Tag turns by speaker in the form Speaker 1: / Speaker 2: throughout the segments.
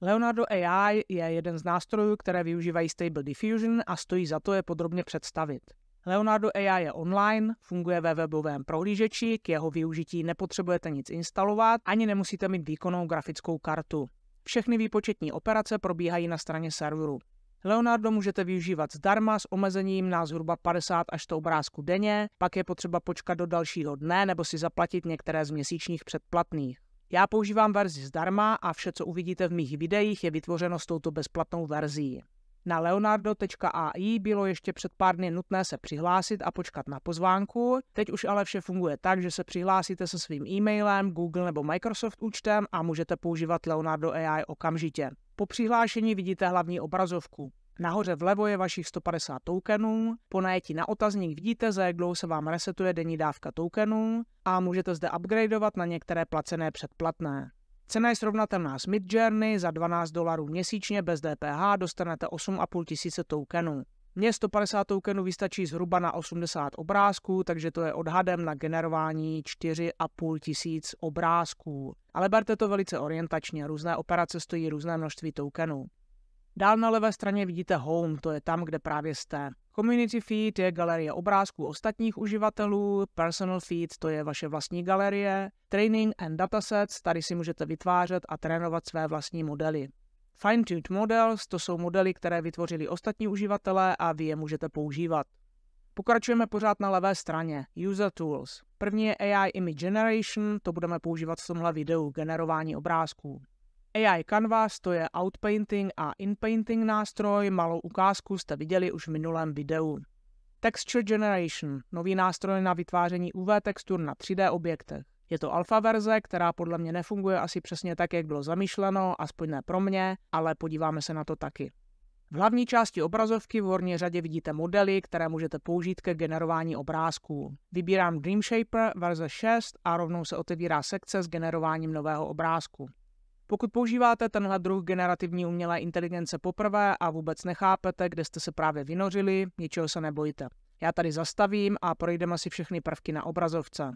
Speaker 1: Leonardo AI je jeden z nástrojů, které využívají Stable Diffusion a stojí za to je podrobně představit. Leonardo AI je online, funguje ve webovém prohlížeči, k jeho využití nepotřebujete nic instalovat, ani nemusíte mít výkonnou grafickou kartu. Všechny výpočetní operace probíhají na straně serveru. Leonardo můžete využívat zdarma s omezením na zhruba 50 až 100 obrázků denně, pak je potřeba počkat do dalšího dne nebo si zaplatit některé z měsíčních předplatných. Já používám verzi zdarma a vše, co uvidíte v mých videích, je vytvořeno s touto bezplatnou verzí. Na leonardo.ai bylo ještě před pár dny nutné se přihlásit a počkat na pozvánku. Teď už ale vše funguje tak, že se přihlásíte se svým e-mailem, Google nebo Microsoft účtem a můžete používat Leonardo AI okamžitě. Po přihlášení vidíte hlavní obrazovku. Nahoře vlevo je vašich 150 tokenů, po najetí na otazník vidíte, za jak dlouho se vám resetuje denní dávka tokenů a můžete zde upgradeovat na některé placené předplatné. Cena je srovnatelná s Midjourney, za 12 dolarů měsíčně bez DPH dostanete 8,5 tisíce tokenů. Mně 150 tokenů vystačí zhruba na 80 obrázků, takže to je odhadem na generování 4,5 tisíc obrázků. Ale berte to velice orientačně, různé operace stojí různé množství tokenů. Dál na levé straně vidíte Home, to je tam, kde právě jste. Community feed je galerie obrázků ostatních uživatelů, personal feed to je vaše vlastní galerie, training and datasets, tady si můžete vytvářet a trénovat své vlastní modely. Fine-tuned models, to jsou modely, které vytvořili ostatní uživatelé a vy je můžete používat. Pokračujeme pořád na levé straně, User Tools. První je AI Image Generation, to budeme používat v tomhle videu, generování obrázků. AI Canvas to je outpainting a inpainting nástroj, malou ukázku jste viděli už v minulém videu. Texture Generation, nový nástroj na vytváření UV textur na 3D objektech. Je to alfa verze, která podle mě nefunguje asi přesně tak, jak bylo zamýšleno, aspoň ne pro mě, ale podíváme se na to taky. V hlavní části obrazovky v horní řadě vidíte modely, které můžete použít ke generování obrázků. Vybírám Dreamshaper verze 6 a rovnou se otevírá sekce s generováním nového obrázku. Pokud používáte tenhle druh generativní umělé inteligence poprvé a vůbec nechápete, kde jste se právě vynořili, ničeho se nebojte. Já tady zastavím a projdeme si všechny prvky na obrazovce.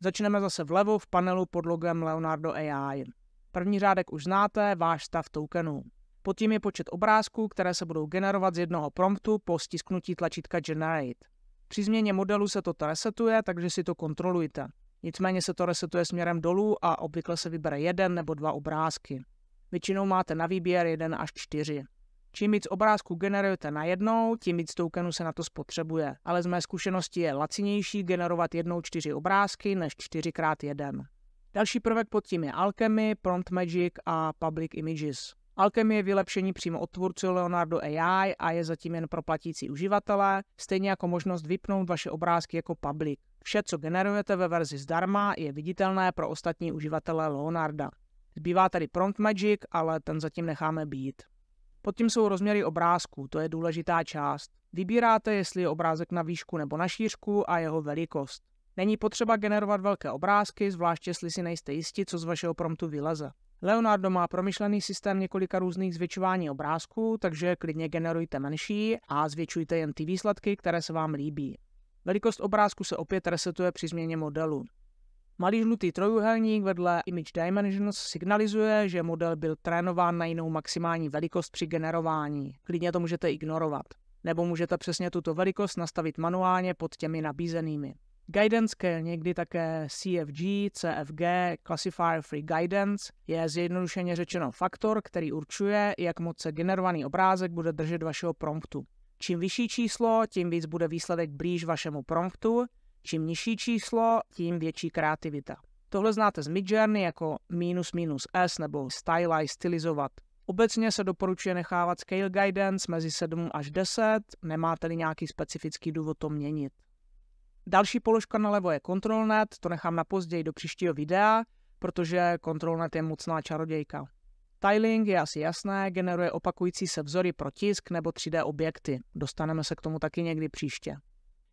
Speaker 1: Začneme zase vlevo v panelu pod logem Leonardo AI. První řádek už znáte, váš stav tokenů. Pod tím je počet obrázků, které se budou generovat z jednoho promptu po stisknutí tlačítka Generate. Při změně modelu se to resetuje, takže si to kontrolujte. Nicméně se to resetuje směrem dolů a obvykle se vybere jeden nebo dva obrázky. Většinou máte na výběr jeden až čtyři. Čím víc obrázků generujete na jednou, tím víc tokenů se na to spotřebuje, ale z mé zkušenosti je lacinější generovat jednou čtyři obrázky než čtyřikrát jeden. Další prvek pod tím je Alchemy, Prompt Magic a Public Images. Alchemy je vylepšení přímo od tvůrců Leonardo AI a je zatím jen pro platící uživatele, stejně jako možnost vypnout vaše obrázky jako public. Vše, co generujete ve verzi zdarma, je viditelné pro ostatní uživatele Leonarda. Zbývá tady Prompt Magic, ale ten zatím necháme být. Pod tím jsou rozměry obrázku, to je důležitá část. Vybíráte, jestli je obrázek na výšku nebo na šířku a jeho velikost. Není potřeba generovat velké obrázky, zvlášť jestli si nejste jisti, co z vašeho promptu vyleze. Leonardo má promyšlený systém několika různých zvětšování obrázků, takže klidně generujte menší a zvětšujte jen ty výsledky, které se vám líbí. Velikost obrázku se opět resetuje při změně modelu. Malý žlutý trojuhelník vedle Image Dimensions signalizuje, že model byl trénován na jinou maximální velikost při generování. Klidně to můžete ignorovat. Nebo můžete přesně tuto velikost nastavit manuálně pod těmi nabízenými. Guidance Scale, někdy také CFG, CFG, Classifier Free Guidance, je zjednodušeně řečeno faktor, který určuje, jak moc se generovaný obrázek bude držet vašeho promptu. Čím vyšší číslo, tím víc bude výsledek blíž vašemu promptu, čím nižší číslo, tím větší kreativita. Tohle znáte z Midjourney jako minus minus S nebo stylize, stylizovat. Obecně se doporučuje nechávat scale guidance mezi 7 až 10, nemáte-li nějaký specifický důvod to měnit. Další položka nalevo je ControlNet, to nechám na později do příštího videa, protože ControlNet je mocná čarodějka. Styling je asi jasné, generuje opakující se vzory pro tisk nebo 3D objekty. Dostaneme se k tomu taky někdy příště.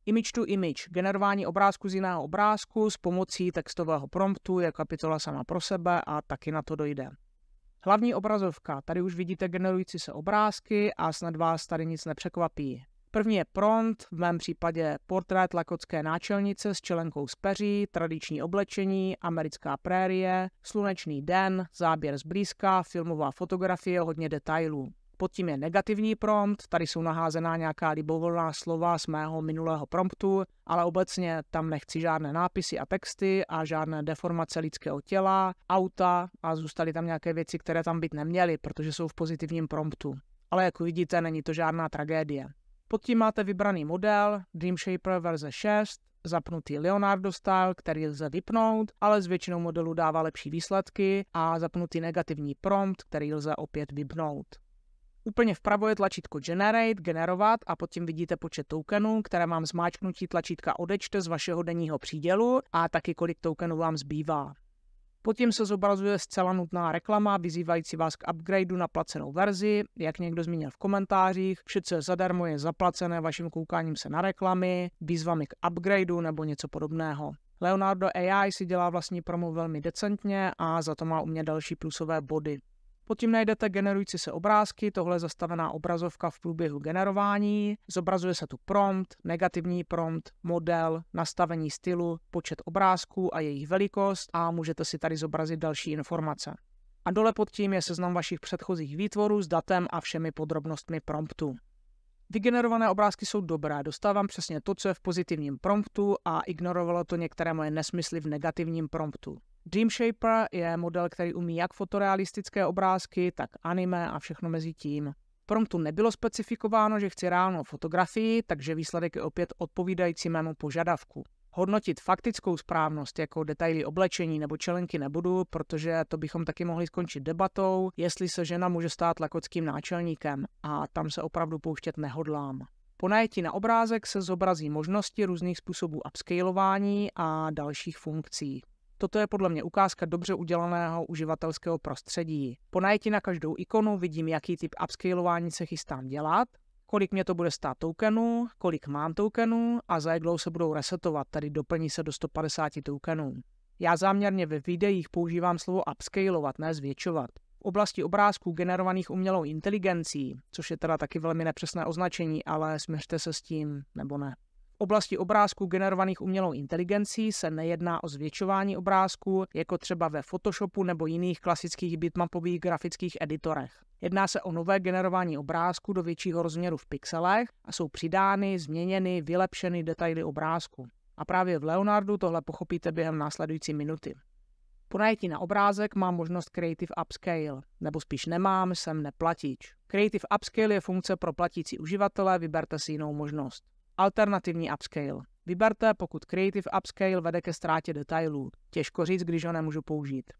Speaker 1: Image to image, generování obrázku z jiného obrázku s pomocí textového promptu je kapitola sama pro sebe a taky na to dojde. Hlavní obrazovka, tady už vidíte generující se obrázky a snad vás tady nic nepřekvapí. První je pront, v mém případě portrét lakotské náčelnice s čelenkou z peří, tradiční oblečení, americká prérie, slunečný den, záběr zblízka, filmová fotografie, hodně detailů. Pod tím je negativní prompt, tady jsou naházená nějaká libovolná slova z mého minulého promptu, ale obecně tam nechci žádné nápisy a texty a žádné deformace lidského těla, auta a zůstaly tam nějaké věci, které tam být neměly, protože jsou v pozitivním promptu. Ale jak vidíte, není to žádná tragédie. Pod tím máte vybraný model Dreamshaper verze 6, zapnutý Leonardo Style, který lze vypnout, ale z většinou modelů dává lepší výsledky a zapnutý negativní prompt, který lze opět vypnout. Úplně vpravo je tlačítko Generate, generovat a pod tím vidíte počet tokenů, které vám zmáčknutí tlačítka odečte z vašeho denního přídělu a taky kolik tokenů vám zbývá. Pod tím se zobrazuje zcela nutná reklama, vyzývající vás k upgradeu na placenou verzi, jak někdo zmínil v komentářích, vše, co je zadarmo, je zaplacené vaším koukáním se na reklamy, výzvami k upgradeu nebo něco podobného. Leonardo AI si dělá vlastní promo velmi decentně a za to má u mě další plusové body. Pod tím najdete generující se obrázky, tohle je zastavená obrazovka v průběhu generování, zobrazuje se tu prompt, negativní prompt, model, nastavení stylu, počet obrázků a jejich velikost a můžete si tady zobrazit další informace. A dole pod tím je seznam vašich předchozích výtvorů s datem a všemi podrobnostmi promptu. Vygenerované obrázky jsou dobré, dostávám přesně to, co je v pozitivním promptu a ignorovalo to některé moje nesmysly v negativním promptu. Dreamshaper je model, který umí jak fotorealistické obrázky, tak anime a všechno mezi tím. Promptu nebylo specifikováno, že chci reálnou fotografii, takže výsledek je opět odpovídající mému požadavku. Hodnotit faktickou správnost jako detaily oblečení nebo čelenky nebudu, protože to bychom taky mohli skončit debatou, jestli se žena může stát lakockým náčelníkem a tam se opravdu pouštět nehodlám. Po najetí na obrázek se zobrazí možnosti různých způsobů upscalování a dalších funkcí. Toto je podle mě ukázka dobře udělaného uživatelského prostředí. Po najetí na každou ikonu vidím, jaký typ upscalování se chystám dělat, kolik mě to bude stát tokenů, kolik mám tokenů a za jak dlouho se budou resetovat, Tady doplní se do 150 tokenů. Já záměrně ve videích používám slovo upscalovat, ne zvětšovat. V oblasti obrázků generovaných umělou inteligencí, což je teda taky velmi nepřesné označení, ale směřte se s tím, nebo ne oblasti obrázků generovaných umělou inteligencí se nejedná o zvětšování obrázků, jako třeba ve Photoshopu nebo jiných klasických bitmapových grafických editorech. Jedná se o nové generování obrázku do většího rozměru v pixelech a jsou přidány, změněny, vylepšeny detaily obrázku. A právě v Leonardu tohle pochopíte během následující minuty. Po najetí na obrázek mám možnost Creative Upscale, nebo spíš nemám, jsem neplatič. Creative Upscale je funkce pro platící uživatele, vyberte si jinou možnost. Alternativní upscale. Vyberte, pokud Creative Upscale vede ke ztrátě detailů. Těžko říct, když ho nemůžu použít.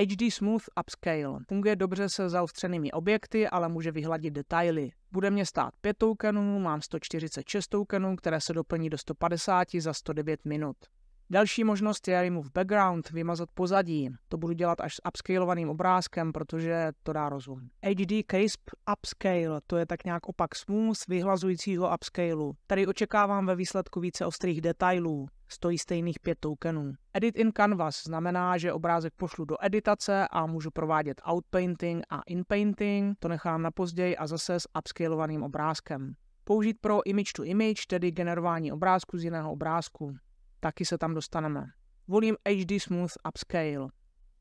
Speaker 1: HD Smooth Upscale funguje dobře se zaostřenými objekty, ale může vyhladit detaily. Bude mě stát 5 tokenů, mám 146 tokenů, které se doplní do 150 za 109 minut. Další možnost je remove background, vymazat pozadí. To budu dělat až s upscalovaným obrázkem, protože to dá rozum. HD Crisp Upscale, to je tak nějak opak smooth vyhlazujícího upscalu. Tady očekávám ve výsledku více ostrých detailů stojí stejných pět tokenů. Edit in Canvas znamená, že obrázek pošlu do editace a můžu provádět outpainting a inpainting, to nechám na později a zase s upscalovaným obrázkem. Použít pro image to image, tedy generování obrázku z jiného obrázku taky se tam dostaneme. Volím HD Smooth Upscale.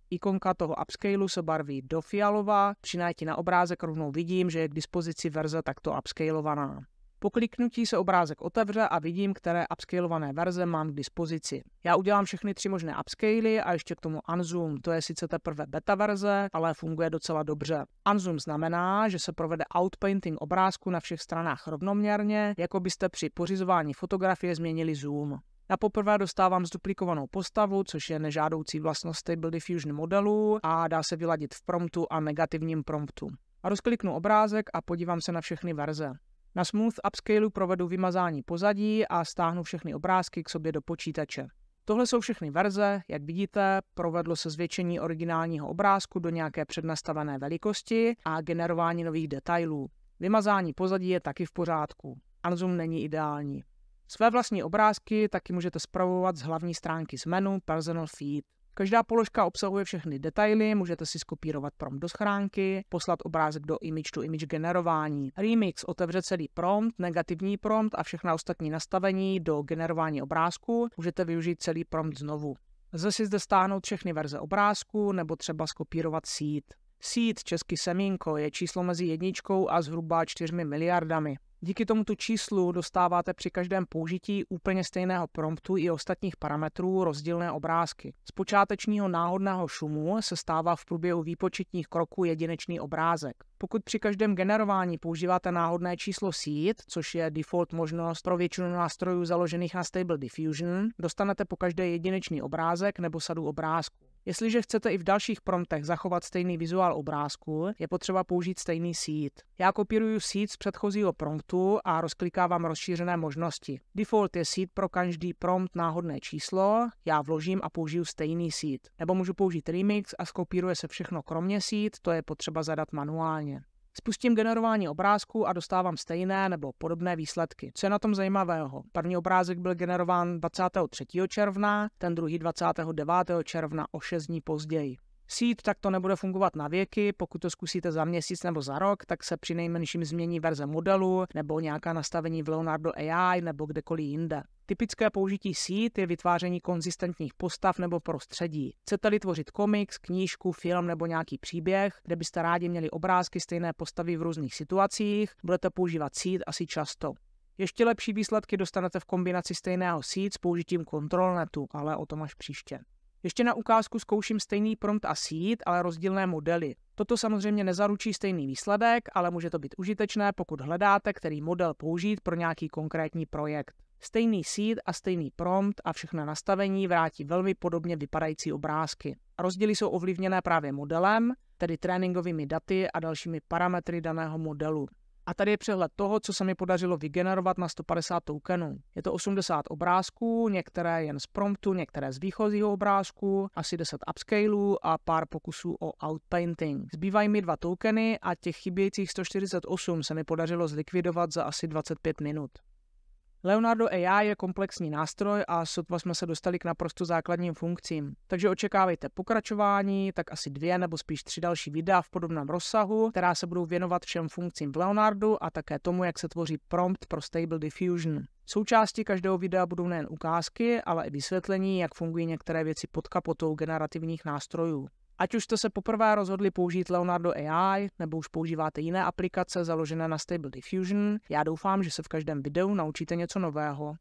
Speaker 1: Ikonka toho upscaleu se barví do fialová, při na obrázek rovnou vidím, že je k dispozici verze takto upscalovaná. Po kliknutí se obrázek otevře a vidím, které upscalované verze mám k dispozici. Já udělám všechny tři možné upscaly a ještě k tomu unzoom. To je sice teprve beta verze, ale funguje docela dobře. Unzoom znamená, že se provede outpainting obrázku na všech stranách rovnoměrně, jako byste při pořizování fotografie změnili zoom. Na poprvé dostávám zduplikovanou postavu, což je nežádoucí vlastnost Stable Diffusion modelu a dá se vyladit v promptu a negativním promptu. A rozkliknu obrázek a podívám se na všechny verze. Na Smooth Upscale provedu vymazání pozadí a stáhnu všechny obrázky k sobě do počítače. Tohle jsou všechny verze, jak vidíte, provedlo se zvětšení originálního obrázku do nějaké přednastavené velikosti a generování nových detailů. Vymazání pozadí je taky v pořádku. Anzum není ideální. Své vlastní obrázky taky můžete zpravovat z hlavní stránky z menu Personal Feed. Každá položka obsahuje všechny detaily, můžete si skopírovat prompt do schránky, poslat obrázek do image to image generování. Remix otevře celý prompt, negativní prompt a všechna ostatní nastavení do generování obrázku. Můžete využít celý prompt znovu. Lze si zde stáhnout všechny verze obrázku nebo třeba skopírovat seed. Seed, česky semínko, je číslo mezi jedničkou a zhruba čtyřmi miliardami. Díky tomuto číslu dostáváte při každém použití úplně stejného promptu i ostatních parametrů rozdílné obrázky. Z počátečního náhodného šumu se stává v průběhu výpočetních kroků jedinečný obrázek. Pokud při každém generování používáte náhodné číslo seed, což je default možnost pro většinu nástrojů založených na Stable Diffusion, dostanete po každé jedinečný obrázek nebo sadu obrázků. Jestliže chcete i v dalších promptech zachovat stejný vizuál obrázku, je potřeba použít stejný seed. Já kopíruju seed z předchozího promptu a rozklikávám rozšířené možnosti. Default je seed pro každý prompt náhodné číslo, já vložím a použiju stejný seed. Nebo můžu použít remix a skopíruje se všechno kromě seed, to je potřeba zadat manuálně. Spustím generování obrázku a dostávám stejné nebo podobné výsledky. Co je na tom zajímavého? První obrázek byl generován 23. června, ten druhý 29. června o 6 dní později. Seed to nebude fungovat na věky, pokud to zkusíte za měsíc nebo za rok, tak se při nejmenším změní verze modelu nebo nějaká nastavení v Leonardo AI nebo kdekoliv jinde. Typické použití sít je vytváření konzistentních postav nebo prostředí. Chcete-li tvořit komiks, knížku, film nebo nějaký příběh, kde byste rádi měli obrázky stejné postavy v různých situacích, budete používat sít asi často. Ještě lepší výsledky dostanete v kombinaci stejného sít s použitím kontrolnetu, ale o tom až příště. Ještě na ukázku zkouším stejný prompt a seed, ale rozdílné modely. Toto samozřejmě nezaručí stejný výsledek, ale může to být užitečné, pokud hledáte, který model použít pro nějaký konkrétní projekt. Stejný seed a stejný prompt a všechna nastavení vrátí velmi podobně vypadající obrázky. Rozdíly jsou ovlivněné právě modelem, tedy tréninkovými daty a dalšími parametry daného modelu. A tady je přehled toho, co se mi podařilo vygenerovat na 150 tokenů. Je to 80 obrázků, některé jen z promptu, některé z výchozího obrázku, asi 10 upscalů a pár pokusů o outpainting. Zbývají mi dva tokeny a těch chybějících 148 se mi podařilo zlikvidovat za asi 25 minut. Leonardo AI je komplexní nástroj a sotva jsme se dostali k naprosto základním funkcím. Takže očekávejte pokračování, tak asi dvě nebo spíš tři další videa v podobném rozsahu, která se budou věnovat všem funkcím v Leonardu a také tomu, jak se tvoří prompt pro Stable Diffusion. Součástí každého videa budou nejen ukázky, ale i vysvětlení, jak fungují některé věci pod kapotou generativních nástrojů. Ať už jste se poprvé rozhodli použít Leonardo AI, nebo už používáte jiné aplikace založené na Stable Diffusion, já doufám, že se v každém videu naučíte něco nového.